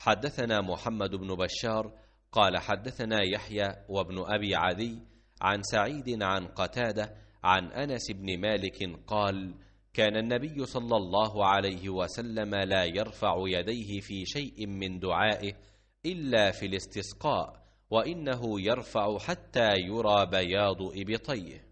حدثنا محمد بن بشار قال حدثنا يحيى وابن أبي عدي عن سعيد عن قتادة عن أنس بن مالك قال كان النبي صلى الله عليه وسلم لا يرفع يديه في شيء من دعائه إلا في الاستسقاء وإنه يرفع حتى يرى بياض إبطيه